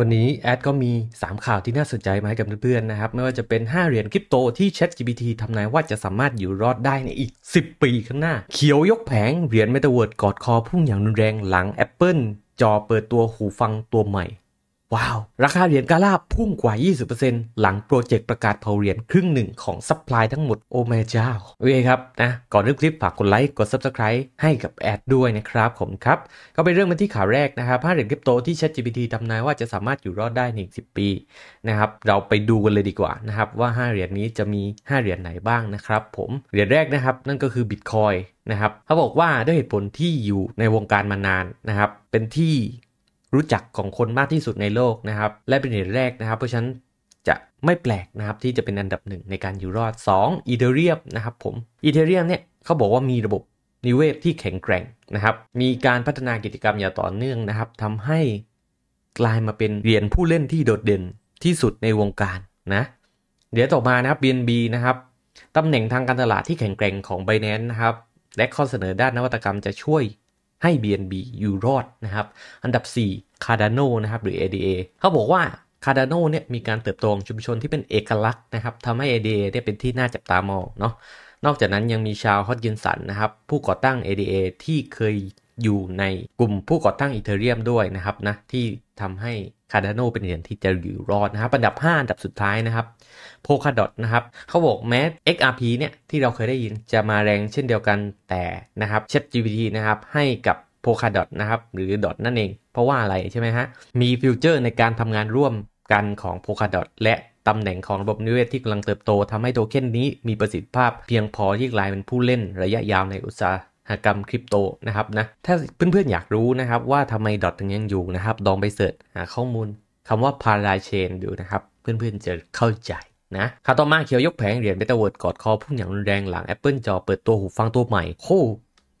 วันนี้แอดก็มี 3 ข่าวที่น่าสนใจมาให้กับเพื่อนๆนะครับ ไม่ว่าจะเป็น 5 เหรียญคริปโตที่ ChatGPT ทำนายว่าจะสามารถอยู่รอดได้ในอีก 10 ปีข้างหน้า เขียวยกแผง เหรียญ m e t a เวิร์กอดคอพุ่งอย่างรุนแรงหลัง Apple จอเปิดตัวหูฟังตัวใหม่ว้าว ราคาเหรียญกาลาพุ่งกว่า 20%หลังโปรเจกต์ประกาศเผาเหรียญครึ่งหนึ่งของซัพพลายทั้งหมดโอเมจ้าโอเคครับ นะ ก่อนเริ่คลิปฝากกดไลค์กด Subscribe ให้กับแอดด้วยนะครับผมครับ ก็เป็นเรื่องมาที่ข่าวแรกนะครับห้าเหรียญคริปโตที่ ChatGPT ทำนายว่าจะสามารถอยู่รอดได้ใน10 ปี นะครับ เราไปดูกันเลยดีกว่านะครับว่า 5เหรียญนี้จะมี 5เหรียญไหนบ้างนะครับ ผมเหรียญแรกนะครับนั่นก็คือ Bitcoin นะครับเขาบอกว่าด้วยเหตุผลที่อยู่ในวงการมานานนะครับเป็นที่รู้จักของคนมากที่สุดในโลกนะครับและเป็นเหตุแรกนะครับ เพราะฉันจะไม่แปลกนะครับ ที่จะเป็นอันดับหนึ่งในการอยู่รอด 2. อีเทเรียมนะครับผมอีเทเรียมเนี่ยเขาบอกว่ามีระบบนิเวศที่แข็งแกร่งนะครับมีการพัฒนากิจกรรมอย่างต่อเนื่องนะครับทำให้กลายมาเป็น เหรียญผู้เล่นที่โดดเด่นที่สุดในวงการนะเดี๋ยวต่อมานะครับ BNB นะครับตำแหน่งทางการตลาดที่แข็งแกร่งของ b i n a n c e นะครับและข้อเสนอด้านนวัตกรรมจะช่วยให้ BNB อยู่รอดนะครับ อันดับ 4 Cardano นะครับ หรือ ADA เขาบอกว่า Cardano เนี่ย มีการเติบโตของชุมชนที่เป็นเอกลักษณ์นะครับ ทำให้ ADA เนี่ย เป็นที่น่าจับตามอง เนาะนอกจากนั้นยังมีชาวฮอตยินสันนะครับ ผู้ก่อตั้ง ADA ที่เคยอยู่ในกลุ่มผู้ก่อตั้งอีเธอเรียมด้วยนะครับ นะ ที่ทำให้คาร์ดานเป็นเหรียญที่จะอยู่รอดนะครับอันดับ5อันดับสุดท้ายนะครับโพคาดอทนะครับเขาบอกแม้ XRP เนี่ยที่เราเคยได้ยินจะมาแรงเช่นเดียวกันแต่นะครับเช a g p t นะครับให้กับโพคาดอทนะครับหรือดอทนั่นเอง เพราะว่าอะไรใช่ไหมฮะมีฟิวเจอร์ในการทำงานร่วมกันของโพคาดอทและตำแหน่งของระบบนิเวศที่กำลังเติบโตทำให้โทเค็นนี้มีประสิทธิภาพเพียงพอที่กลายเป็นผู้เล่นระยะยาวในอุตสาหหกรรมคริปโตนะครับนะ ถ้าเพื่อนๆ อยากรู้นะครับว่าทำไมดอทถึงยังอยู่นะครับลองไปเสิร์ชหาข้อมูลคำว่าพาราเชนดูนะครับ เพื่อนๆ จะเข้าใจนะข่าวต่อมาเขียวยกแผงเหรียญเบตาเวิร์ดกอดคอพุ่งอย่างรุนแรงหลัง Apple จอเปิดตัวหูฟังตัวใหม่โค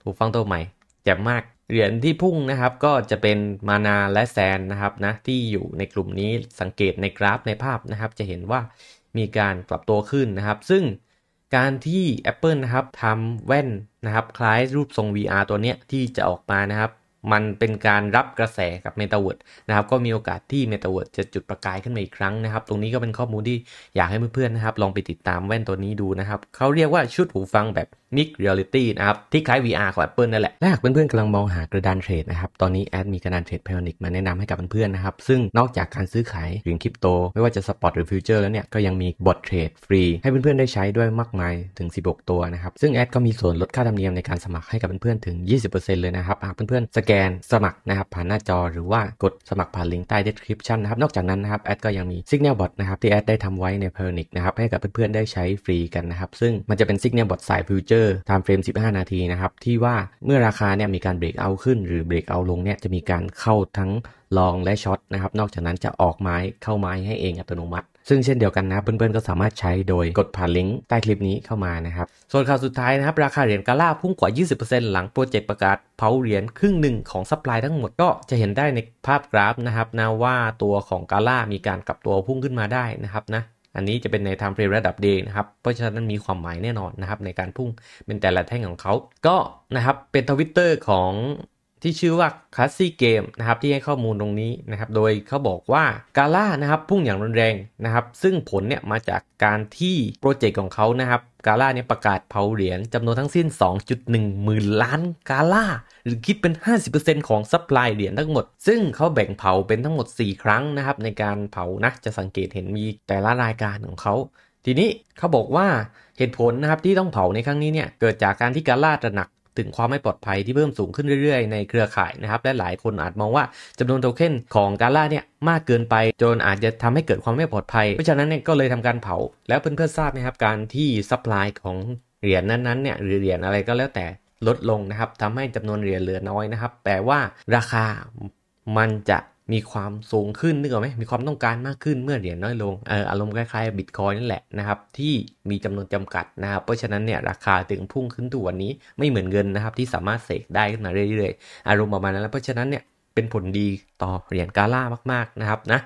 หูฟังตัวใหม่เจ๋มมากเหรียญที่พุ่งนะครับ ก็จะเป็นมานาและแซนนะครับนะ ที่อยู่ในกลุ่มนี้สังเกตในกราฟในภาพนะครับ จะเห็นว่ามีการปรับตัวขึ้นนะครับ ซึ่งการที่ Apple นะครับทำแว่นนะครับ คล้ายรูปทรง VR ตัวเนี้ย ที่จะออกมานะครับมันเป็นการรับกระแสกับ m e t a เวิร์ดนะครับก็มีโอกาสที่ m e t a เวิร์ดจะจุดประกายขึ้นมาอีกครั้งนะครับ ตรงนี้ก็เป็นข้อมูลที่อยากให้เพื่อนๆนะครับลองไปติดตามแว่นตัวนี้ดูนะครับเขาเรียกว่าชุดหูฟังแบบ Mix Reality นะครับ ที่คล้าย VR ของ Apple นั่นแหละ และหากเพื่อนๆกำลังมองหากระดานเทรดนะครับ ตอนนี้แอดมีกระดานเทรดพย o n i c มาแนะนำให้กับเพื่อนๆนะครับซึ่งนอกจากการซื้อขายเหรียญคริปโต ไม่ว่าจะสปอตหรือฟิวเจอร์แล้วเนี่ยก็ยังมีบอทเทรดฟรีให้เพื่อนๆได้ใช้ด้วยมากมายถึง16ตัวนะครับซึ่งแอดก็มีส่วนลดค่าธรรมเนียมในการสมัครให้กับเพื่อนๆถึง 20%เลยนะครับหากเพื่อนๆสแกนสมัครนะครับผ่านหน้าจอหรือว่ากดสมัครผ่านลิงก์ใต้ description นะครับ นอกจากนั้นนะครับ แอดก็ยังมี Signal Bot นะครับ ที่แอดได้ทำไว้ในอร์นิกนะครับ ให้กับเพื่อนๆ ได้ใช้ฟรีกันนะครับ ซึ่งมันจะเป็น Signal Bot สายฟิวเจอร์ตามเฟรม 15 นาทีนะครับ ที่ว่าเมื่อราคาเนี่ยมีการเบรกเอาขึ้น หรือเบรกเอาลงเนี่ยจะมีการเข้าทั้งลองและช็อตนะครับ นอกจากนั้นจะออกไม้เข้าไม้ให้เองอัตโนมัติ ซึ่งเช่นเดียวกันนะเพื่อนๆก็สามารถใช้โดยกดผ่านลิงก์ใต้คลิปนี้เข้ามานะครับส่วนข่าวสุดท้ายนะครับ ราคาเหรียญกาล่าพุ่งกว่า 20%หลังโปรเจกต์ประกาศเผาเหรียญครึ่งหนึ่งของซัพพลายทั้งหมดก็จะเห็นได้ในภาพกราฟนะครับนะว่าตัวของกาล่ามีการกลับตัวพุ่งขึ้นมาได้นะครับนะอันนี้จะเป็นในไทม์เฟรมระดับเดยนะครับ เพราะฉะนั้นมีความหมายแน่นอนนะครับในการพุ่งเป็นแต่ละแท่งของเขาก็นะครับเป็นทวิตเตอร์ของที่ชื่อว่า c a s s ี Game นะครับ ที่ให้ข้อมูลตรงนี้นะครับ โดยเขาบอกว่ากาล่านะครับ พุ่งอย่างรุนแรงนะครับ ซึ่งผลเนี่ยมาจากการที่โปรเจกต์ของเขานะครับกาล่าเนี่ยประกาศเผาเหรียญจำนวนทั้งสิ้น 2.1 หมื่นล้านกาล่าหรือคิดเป็น 50%ของซัพพลายเหรียญทั้งหมดซึ่งเขาแบ่งเผาเป็นทั้งหมด 4 ครั้งนะครับ ในการเผานะจะสังเกตเห็นมีแต่ละรายการของเขา ทีนี้เขาบอกว่าเหตุผลนะครับที่ต้องเผาในครั้งนี้เนี่ยเกิดจากการที่กาล่าตระหนักถึงความไม่ปลอดภัยที่เพิ่มสูงขึ้นเรื่อยๆในเครือข่ายนะครับและหลายคนอาจมองว่าจำนวนโทเค็นของกาล่าเนี่ยมากเกินไปจนอาจจะทำให้เกิดความไม่ปลอดภัย เพราะฉะนั้นเนี่ยก็เลยทำการเผา แล้วเพื่อนๆทราบไหมครับการที่ซัพพลายของเหรียญนั้นๆเนี่ยหรือเหรียญอะไรก็แล้วแต่ลดลงนะครับทำให้จำนวนเหรียญเหลือน้อยนะครับ แปลว่าราคามันจะมีความสูงขึ้นนึกออกไหมมีความต้องการมากขึ้นเมื่อเหรียญน้อยลงเอออารมณ์คล้ายๆบิตคอยนั่นแหละนะครับที่มีจำนวนจำกัดนะครับเพราะฉะนั้นเนี่ยราคาถึงพุ่งขึ้นตัวันนี้ไม่เหมือนเงินนะครับ ที่สามารถเสกได้ขึ้นมาเรื่อยๆอารมณ์ประมาณนั้นแล้วเพราะฉะนั้นเนี่ยเป็นผลดีต่อเหรียญกาล่ามากๆนะครับนะ